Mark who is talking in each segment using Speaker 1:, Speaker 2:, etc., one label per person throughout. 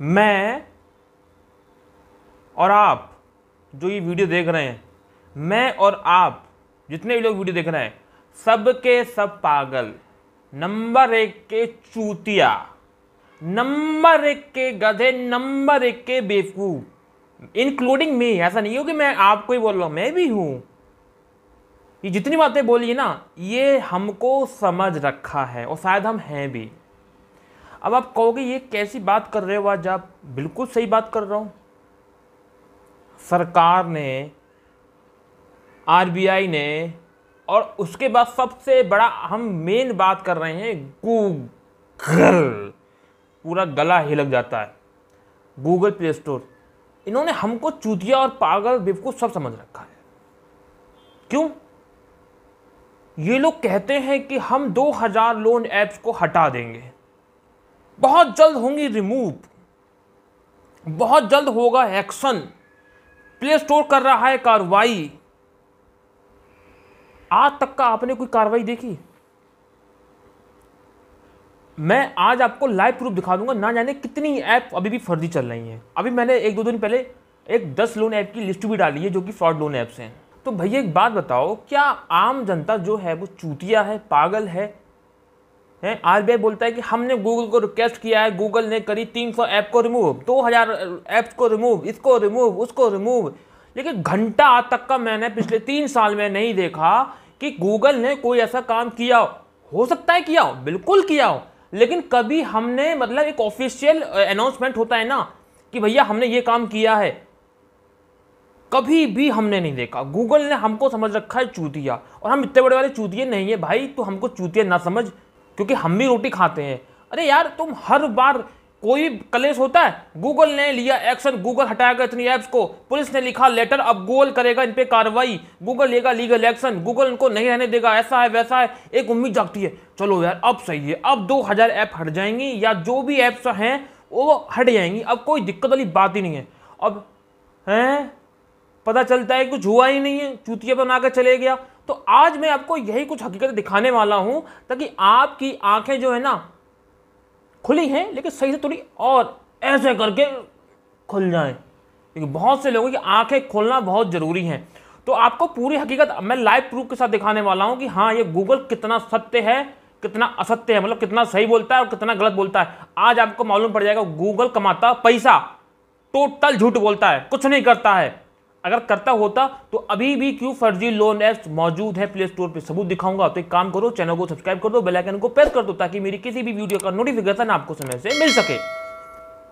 Speaker 1: मैं और आप जो ये वीडियो देख रहे हैं मैं और आप जितने भी लोग वीडियो देख रहे हैं सब के सब पागल नंबर एक के चूतिया नंबर एक के गधे नंबर एक के बेवकूफ इंक्लूडिंग मी ऐसा नहीं हो कि मैं आपको ही बोल रहा हूँ मैं भी हूं ये जितनी बातें बोली ना ये हमको समझ रखा है और शायद हम हैं भी अब आप कहोगे ये कैसी बात कर रहे हो आज आप बिल्कुल सही बात कर रहा हूँ सरकार ने आरबीआई ने और उसके बाद सबसे बड़ा हम मेन बात कर रहे हैं गूगल पूरा गला हिलक जाता है गूगल प्ले स्टोर इन्होंने हमको चूतिया और पागल बेवकूफ सब समझ रखा है क्यों ये लोग कहते हैं कि हम 2000 लोन ऐप्स को हटा देंगे बहुत जल्द होंगी रिमूव बहुत जल्द होगा एक्शन प्ले स्टोर कर रहा है कार्रवाई आज तक का आपने कोई कार्रवाई देखी मैं आज आपको लाइव प्रूफ दिखा दूंगा ना जाने कितनी ऐप अभी भी फर्जी चल रही हैं अभी मैंने एक दो दिन पहले एक दस लोन ऐप की लिस्ट भी डाली है जो कि फ्रॉड लोन ऐप्स हैं तो भैया एक बात बताओ क्या आम जनता जो है वो चूतिया है पागल है हैं आर बोलता है कि हमने गूगल को रिक्वेस्ट किया है गूगल ने करी 300 ऐप को रिमूव 2000 ऐप्स को रिमूव इसको रिमूव उसको रिमूव लेकिन घंटा तक का मैंने पिछले तीन साल में नहीं देखा कि गूगल ने कोई ऐसा काम किया हो, हो सकता है किया हो बिल्कुल किया हो लेकिन कभी हमने मतलब एक ऑफिशियल अनाउंसमेंट होता है ना कि भैया हमने ये काम किया है कभी भी हमने नहीं देखा गूगल ने हमको समझ रखा है चूतिया और हम इतने बड़े वाले चूतिए नहीं है भाई तो हमको चूतिया ना समझ क्योंकि हम भी रोटी खाते हैं अरे यार तुम हर बार कोई कलेश होता है गूगल ने लिया एक्शन गूगल हटाएगा इतनी ऐप्स को पुलिस ने लिखा लेटर अब गूगल करेगा इन पर कार्रवाई गूगल लेगा लीगल एक्शन गूगल इनको नहीं रहने देगा ऐसा है वैसा है एक उम्मीद जागती है चलो यार अब सही है अब 2000 ऐप हट जाएंगी या जो भी ऐप्स हैं वो हट जाएंगी अब कोई दिक्कत वाली बात ही नहीं है अब हैं पता चलता है कुछ हुआ ही नहीं है चूतिया बनाकर चले गया तो आज मैं आपको यही कुछ हकीकत दिखाने वाला हूं ताकि आपकी आंखें जो है ना खुली हैं लेकिन सही से थोड़ी और ऐसे करके खुल जाए क्योंकि बहुत से लोगों की आंखें खोलना बहुत ज़रूरी है तो आपको पूरी हकीकत मैं लाइव प्रूफ के साथ दिखाने वाला हूं कि हाँ ये गूगल कितना सत्य है कितना असत्य है मतलब कितना सही बोलता है और कितना गलत बोलता है आज आपको मालूम पड़ जाएगा गूगल कमाता पैसा टोटल झूठ बोलता है कुछ नहीं करता है अगर करता होता तो अभी भी क्यों फर्जी लोन ऐप्स मौजूद है प्ले स्टोर पर सबूत दिखाऊंगा तो एक काम करो चैनल को सब्सक्राइब कर दो आइकन को प्रेस कर दो ताकि मेरी किसी भी वीडियो का नोटिफिकेशन आपको समय से मिल सके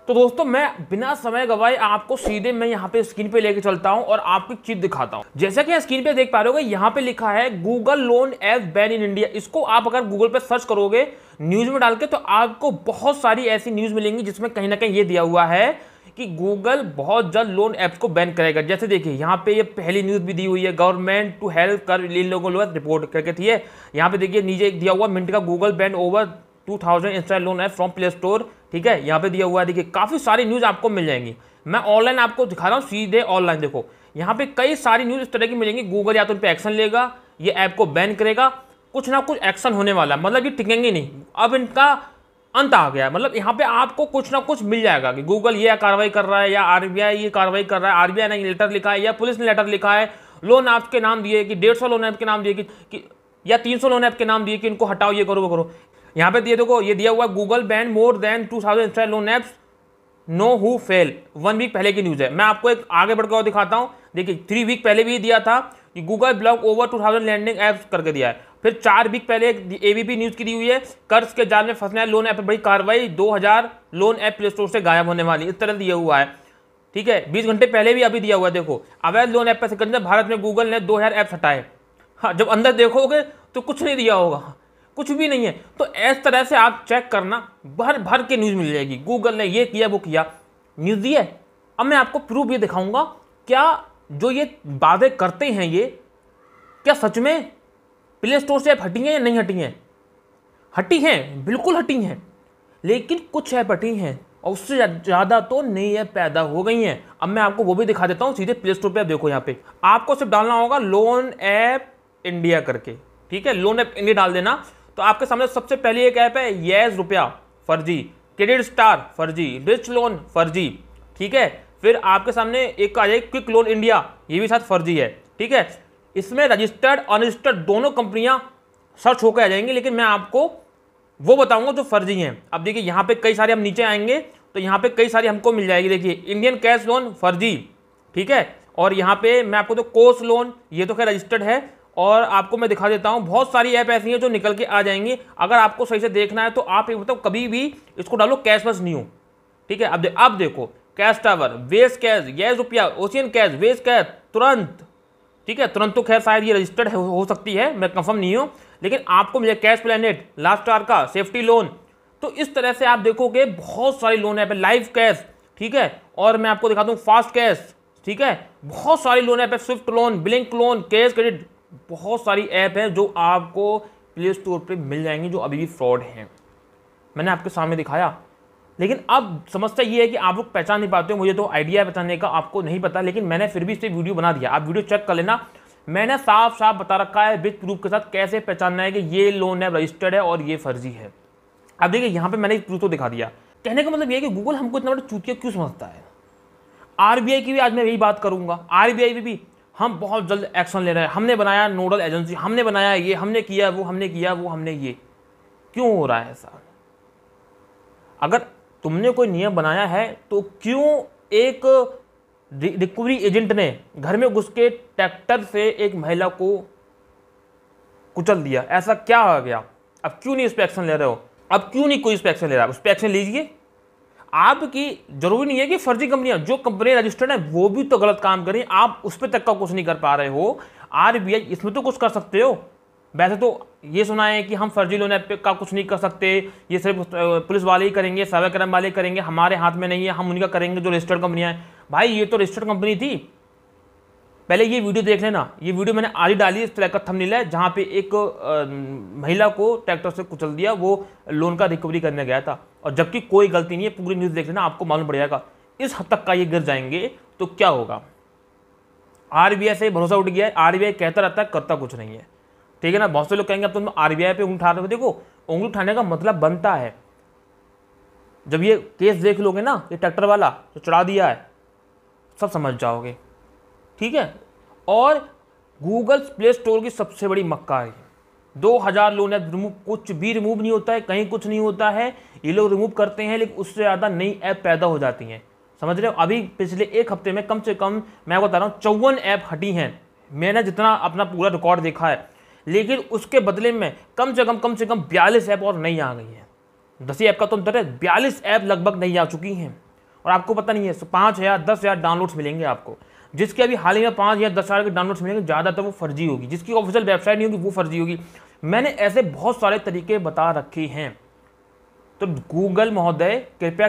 Speaker 1: तो दोस्तों मैं बिना समय गवाए आपको सीधे मैं यहाँ पे स्क्रीन पे लेके चलता हूँ और आपको एक चीज दिखाता हूँ जैसा कि स्क्रीन पे देख पा रहे हो यहाँ पे लिखा है Google loan app ban in India इसको आप अगर गूगल पे सर्च करोगे न्यूज में डाल के तो आपको बहुत सारी ऐसी न्यूज मिलेंगी जिसमें कहीं ना कहीं ये दिया हुआ है कि गूगल बहुत जल्द लोन ऐप्स को बैन करेगा जैसे देखिए यहाँ पे ये पहली न्यूज़ भी दी हुई है गवर्नमेंट टू हेल्प कर इन लोगों लोग रिपोर्ट करके थी है यहाँ पे देखिए नीचे एक दिया हुआ मिनट का Google ban over two thousand insta loan app from Play Store ठीक है यहाँ पे दिया हुआ है देखिए काफ़ी सारी न्यूज़ आपको मिल जाएंगी मैं ऑनलाइन आपको दिखा रहा हूँ सीधे ऑनलाइन देखो यहाँ पे कई सारी न्यूज़ इस तरह की मिलेंगी गूगल या तो उन पर एक्शन लेगा ये ऐप को बैन करेगा कुछ ना कुछ एक्शन होने वाला मतलब ये टिकेंगे नहीं अब इनका अंत आ गया मतलब यहाँ पे आपको कुछ ना कुछ मिल जाएगा कि गूगल ये कार्रवाई कर रहा है या आरबीआई ये कार्रवाई कर रहा है आरबीआई ने लेटर लिखा है या पुलिस ने लेटर लिखा है लोन ऐप के नाम दिए कि डेढ़ सौ लोन ऐप के नाम दिए कि, कि या तीन सौ लोन ऐप के नाम दिए कि इनको हटाओ ये करो वो करो यहाँ पे दिए देखो ये दिया हुआ Google ban more than two thousand loan apps no who fail one week पहले की न्यूज़ है मैं आपको एक आगे बढ़कर दिखाता हूँ देखिए थ्री वीक पहले भी दिया था कि Google block over two thousand lending apps करके दिया है फिर चार वीक पहले एक एबीपी न्यूज़ की दी हुई है कर्ज के जाल में फंसने लोन ऐप पर बड़ी कार्रवाई 2000 लोन ऐप प्ले स्टोर से गायब होने वाली इस तरह दिया हुआ है ठीक है बीस घंटे पहले भी अभी दिया हुआ है देखो अवैध लोन ऐप पर सिकंदर भारत में गूगल ने 2000 ऐप्स हटाए हाँ जब अंदर देखोगे तो कुछ नहीं दिया होगा कुछ भी नहीं है तो इस तरह से आप चेक करना भर भर के न्यूज़ मिल जाएगी गूगल ने ये किया वो किया न्यूज़ दी है अब मैं आपको प्रूफ ये दिखाऊंगा क्या जो ये वादे करते हैं ये क्या सच में प्ले स्टोर से ऐप हटी हैं या नहीं हटी हैं हटी हैं बिल्कुल हटी हैं लेकिन कुछ ऐप हटी हैं और उससे ज़्यादा तो नई ऐप पैदा हो गई हैं अब मैं आपको वो भी दिखा देता हूँ सीधे प्ले स्टोर पर देखो यहाँ पे आपको सिर्फ डालना होगा लोन ऐप इंडिया करके ठीक है लोन ऐप इंडिया डाल देना तो आपके सामने सबसे पहली एक ऐप है येस रुपया फर्जी क्रेडिट स्टार फर्जी रिच लोन फर्जी ठीक है फिर आपके सामने एक आ जाए क्विक लोन इंडिया ये भी साथ फर्जी है ठीक है इसमें रजिस्टर्ड अनरजिस्टर्ड दोनों कंपनियां सर्च होकर आ जाएंगी लेकिन मैं आपको वो बताऊंगा जो फर्जी हैं अब देखिए यहाँ पे कई सारे हम नीचे आएंगे तो यहाँ पे कई सारी हमको मिल जाएगी देखिए इंडियन कैश लोन फर्जी ठीक है और यहाँ पे मैं आपको तो कोस लोन ये तो खैर रजिस्टर्ड है और आपको मैं दिखा देता हूँ बहुत सारी ऐप ऐसी हैं जो निकल के आ जाएंगी अगर आपको सही से देखना है तो आप मतलब कभी भी इसको डालो कैश प्लस न्यू ठीक है अब अब देखो कैश टावर वेस कैश गैस रुपया ओशियन कैश वेस कैश तुरंत ठीक है तुरंत तो खैर शायद ये रजिस्टर्ड हो, सकती है मैं कंफर्म नहीं हूँ लेकिन आपको मिले कैश प्लानट लास्ट स्टार का सेफ्टी लोन तो इस तरह से आप देखोगे बहुत सारे लोन ऐप है लाइव कैश ठीक है और मैं आपको दिखा दूँ फास्ट कैश ठीक है बहुत सारे लोन ऐप है swift loan blink loan cash credit बहुत सारी ऐप है जो आपको प्ले स्टोर पर मिल जाएंगी जो अभी भी फ्रॉड हैं मैंने आपके सामने दिखाया लेकिन अब समस्या ये है कि आप लोग पहचान नहीं पाते हो मुझे तो आइडिया पहचानने का आपको नहीं पता लेकिन मैंने फिर भी इस पर वीडियो बना दिया आप वीडियो चेक कर लेना मैंने साफ साफ बता रखा है विथ प्रूफ के साथ कैसे पहचानना है कि ये लोन है रजिस्टर्ड है और ये फर्जी है अब देखिए यहाँ पर मैंने प्रूफ तो दिखा दिया कहने का मतलब ये है कि गूगल हमको इतना बड़ा चूतिया क्यों समझता है आर की भी आज मैं यही बात करूँगा आर भी, भी हम बहुत जल्द एक्शन ले रहे हैं हमने बनाया नोडल एजेंसी हमने बनाया ये हमने किया वो हमने किया वो हमने ये क्यों हो रहा है ऐसा अगर तुमने कोई नियम बनाया है तो क्यों एक रिकवरी एजेंट ने घर में घुस के ट्रैक्टर से एक महिला को कुचल दिया ऐसा क्या हो गया अब क्यों नहीं इस पर एक्शन ले रहे हो अब क्यों नहीं कोई इस पर एक्शन ले रहा है उस पर एक्शन लीजिए आपकी जरूरी नहीं है कि फर्जी कंपनियां जो कंपनियां रजिस्टर्ड है वो भी तो गलत काम करें आप उस पर तक का कुछ नहीं कर पा रहे हो आरबीआई इसमें तो कुछ कर सकते हो वैसे तो ये सुना है कि हम फर्जी लोन ऐप का कुछ नहीं कर सकते ये सिर्फ पुलिस वाले ही करेंगे सर्वे क्रम वाले करेंगे हमारे हाथ में नहीं है हम उनका करेंगे जो रजिस्टर्ड कंपनियाँ हैं भाई ये तो रजिस्टर्ड कंपनी थी पहले ये वीडियो देख लेना ये वीडियो मैंने आज ही डाली इस तरह का थंबनेल है जहाँ पे एक आ, महिला को ट्रैक्टर से कुचल दिया वो लोन का रिकवरी करने गया था और जबकि कोई गलती नहीं है पूरी न्यूज़ देख लेना आपको मालूम पड़ जाएगा इस हद तक का ये गिर जाएंगे तो क्या होगा आर से भरोसा उठ गया है आर कहता रहता है करता कुछ नहीं है ठीक है ना बहुत से लोग कहेंगे अब तो तुम आर बी आई पे उठा रहे हो देखो उंगली उठाने का मतलब बनता है जब ये केस देख लोगे ना ये ट्रैक्टर वाला जो चढ़ा दिया है सब समझ जाओगे ठीक है और गूगल प्ले स्टोर की सबसे बड़ी मक्का है दो हज़ार लोन ऐप रिमूव कुछ भी रिमूव नहीं होता है कहीं कुछ नहीं होता है ये लोग रिमूव करते हैं लेकिन उससे ज़्यादा नई ऐप पैदा हो जाती हैं समझ रहे हो अभी पिछले एक हफ्ते में कम से कम मैं बता रहा हूँ चौवन ऐप हटी हैं मैंने जितना अपना पूरा रिकॉर्ड देखा है लेकिन उसके बदले में कम से कम कम से कम बयालीस ऐप और नहीं आ गई है दस ऐप का तो अंतर है बयालीस ऐप लगभग नहीं आ चुकी हैं और आपको पता नहीं है पाँच हज़ार दस हज़ार डाउनलोड्स मिलेंगे आपको जिसके अभी हाल ही में पाँच या दस हज़ार के डाउनलोड्स मिलेंगे ज़्यादातर वो फर्जी होगी जिसकी ऑफिशियल वेबसाइट नहीं होगी वो फर्जी होगी मैंने ऐसे बहुत सारे तरीके बता रखे हैं तो गूगल महोदय कृपया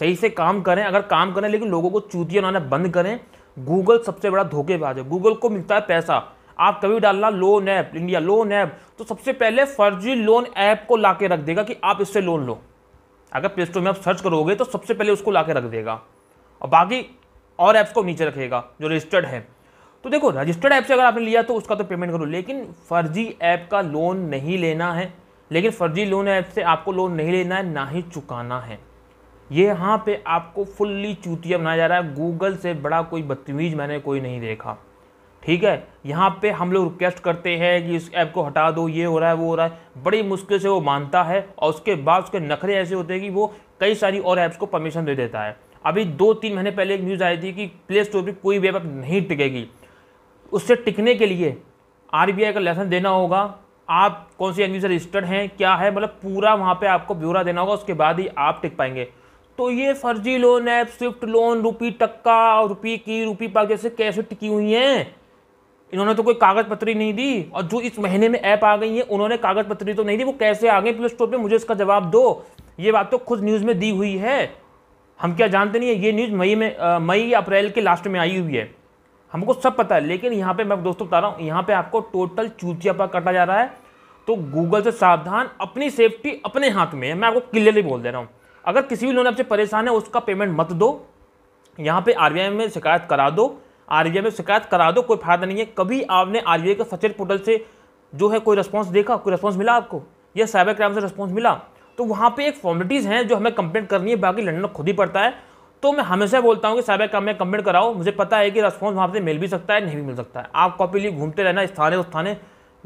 Speaker 1: सही से काम करें अगर काम करें लेकिन लोगों को चूतियाँ बनाना बंद करें गूगल सबसे बड़ा धोखेबाज है गूगल को मिलता है पैसा आप कभी डालना loan app India loan app तो सबसे पहले फर्जी लोन ऐप को ला रख देगा कि आप इससे लोन लो अगर प्ले स्टोर में आप सर्च करोगे तो सबसे पहले उसको ला रख देगा और बाकी और ऐप्स को नीचे रखेगा जो रजिस्टर्ड है तो देखो रजिस्टर्ड ऐप से अगर आपने लिया तो उसका तो पेमेंट करो लेकिन फर्जी ऐप का लोन नहीं लेना है लेकिन फर्जी लोन ऐप से आपको लोन नहीं लेना है ना ही चुकाना है ये यहाँ पे आपको फुल्ली चूतिया बनाया जा रहा है गूगल से बड़ा कोई बदतमीज मैंने कोई नहीं देखा ठीक है यहाँ पे हम लोग रिक्वेस्ट करते हैं कि इस ऐप को हटा दो ये हो रहा है वो हो रहा है बड़ी मुश्किल से वो मानता है और उसके बाद उसके नखरे ऐसे होते हैं कि वो कई सारी और ऐप्स को परमिशन दे देता है अभी दो तीन महीने पहले एक न्यूज़ आई थी कि प्ले स्टोर पर कोई भी ऐप नहीं टिकेगी उससे टिकने के लिए आर का लेसन देना होगा आप कौन सी एनवी से रजिस्टर्ड हैं क्या है मतलब पूरा वहाँ पे आपको ब्यौरा देना होगा उसके बाद ही आप टिक पाएंगे तो ये फर्जी loan app swift loan rupee टक्का रुपी की रुपी पाक जैसे कैसे टिकी हुई हैं इन्होंने तो कोई कागज पत्री नहीं दी और जो इस महीने में ऐप आ गई है उन्होंने कागज पत्री तो नहीं दी वो कैसे आ गए प्ले स्टोर पर मुझे इसका जवाब दो ये बात तो खुद न्यूज़ में दी हुई है हम क्या जानते नहीं है ये न्यूज़ मई में मई या अप्रैल के लास्ट में आई हुई है हमको सब पता है लेकिन यहाँ पे मैं दोस्तों बता रहा हूँ यहाँ पे आपको टोटल चूतियापा काटा जा रहा है तो गूगल से सावधान अपनी सेफ्टी अपने हाथ में है मैं आपको क्लियरली बोल दे रहा हूँ अगर किसी भी लोन आपसे परेशान है उसका पेमेंट मत दो यहाँ पे आर में शिकायत करा दो आर में शिकायत करा दो कोई फायदा नहीं है कभी आपने आर के सचेत पोर्टल से जो है कोई रिस्पॉन्स देखा कोई रिस्पॉन्स मिला आपको या साइबर क्राइम से रिस्पॉन्स मिला तो वहाँ पे एक फॉर्मलिटीज़ हैं जो हमें कंप्लेंट करनी है बाकी लड़ना खुद ही पड़ता है तो मैं हमेशा बोलता हूँ कि साइबर क्राइम में कंप्लेंट कराओ मुझे पता है कि रिस्पॉन्स वहाँ से मिल भी सकता है नहीं भी मिल सकता है आप कॉपी लिए घूमते रहना स्थाने थाने उस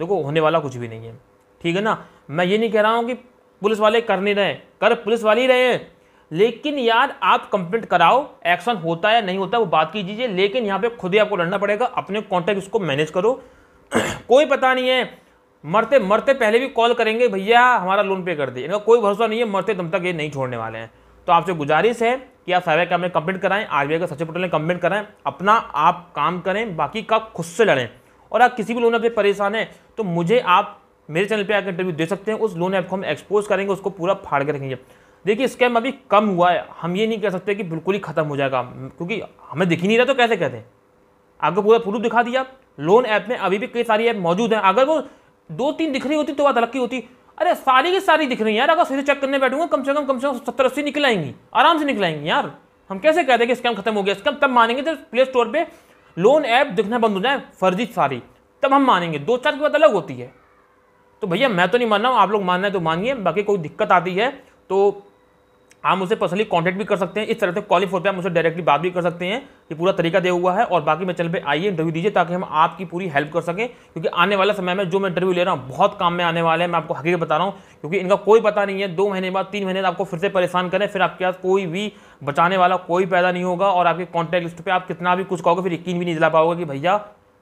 Speaker 1: देखो होने वाला कुछ भी नहीं है ठीक है ना मैं ये नहीं कह रहा हूँ कि पुलिस वाले कर नहीं रहे कर पुलिस वाले ही रहे हैं लेकिन यार आप कंप्लेंट कराओ एक्शन होता है या नहीं होता वो बात कीजिए लेकिन यहाँ पे खुद ही आपको लड़ना पड़ेगा अपने कॉन्टैक्ट उसको मैनेज करो कोई पता नहीं है मरते मरते पहले भी कॉल करेंगे भैया हमारा लोन पे कर दे इनका कोई भरोसा नहीं है मरते दम तक ये नहीं छोड़ने वाले हैं तो आपसे गुजारिश है कि आप साइबर कैम में कंप्लेंट कराएं आर का सचिव पटेल ने कंप्लेंट कराएं अपना आप काम करें बाकी का खुद से लड़ें और आप किसी भी लोन ऐप से परेशान हैं तो मुझे आप मेरे चैनल पे आकर इंटरव्यू दे सकते हैं उस लोन ऐप को हम एक्सपोज करेंगे उसको पूरा फाड़ के रखेंगे देखिए स्कैम अभी कम हुआ है हम ये नहीं कह सकते कि बिल्कुल ही ख़त्म हो जाएगा क्योंकि हमें दिख ही नहीं रहा तो कैसे कहते हैं आपको पूरा प्रूफ दिखा दिया लोन ऐप में अभी भी कई सारी ऐप मौजूद हैं अगर वो दो तीन दिख रही होती तो बात अलग की होती अरे सारी की सारी दिख रही है यार अगर सीधे चेक करने बैठूंगा कम से कम कम से कम सत्तर अस्सी निकल आएंगी आराम से निकल आएंगी यार हम कैसे कहते हैं कि स्कैम खत्म हो गया स्कैम तब मानेंगे जब प्ले स्टोर पर लोन ऐप दिखना बंद हो जाए फर्जी सारी तब हम मानेंगे दो चार की बात अलग होती है तो भैया मैं तो नहीं मान रहा हूँ आप लोग मानना है तो मानिए बाकी कोई दिक्कत आती है तो आप मुझे पर्सनली कॉन्टैक्ट भी कर सकते हैं इस तरह से कॉलिंग फोन पर आप मुझे डायरेक्टली बात भी कर सकते हैं ये पूरा तरीका दिया हुआ है और बाकी मैं चैनल पे आइए इंटरव्यू दीजिए ताकि हम आपकी पूरी हेल्प कर सकें क्योंकि आने वाले समय में जो मैं इंटरव्यू ले रहा हूँ बहुत काम में आने वाले हैं मैं आपको हकीकत बता रहा हूँ क्योंकि इनका कोई पता नहीं है दो महीने बाद तीन महीने आपको फिर से परेशान करें फिर आपके पास कोई भी बचाने वाला कोई पैदा नहीं होगा और आपके कॉन्टैक्ट लिस्ट पर आप कितना भी कुछ कहोगे फिर यकीन भी नहीं दिला पाओगे कि भैया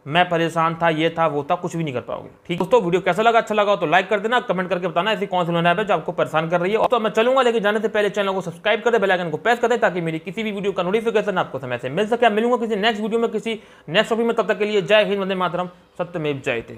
Speaker 1: मैं परेशान था ये था वो था कुछ भी नहीं कर पाओगे ठीक दोस्तों वीडियो कैसा लगा अच्छा लगा तो लाइक कर देना कमेंट करके बताना ऐसी कौन सी लोन ऐप है जो आपको परेशान कर रही है तो मैं चलूंगा लेकिन जाने से पहले चैनल को सब्सक्राइब कर दे बेलाइकन को प्रेस कर दे ताकि मेरी किसी भी वीडियो का नोटिफिकेशन आपको समय से मिल सके मिलूंगा किसी नेक्स्ट वीडियो में किसी नेक्स्ट टॉपिक में तब तक के लिए जय हिंद वंदे मातरम सत्य में जय थे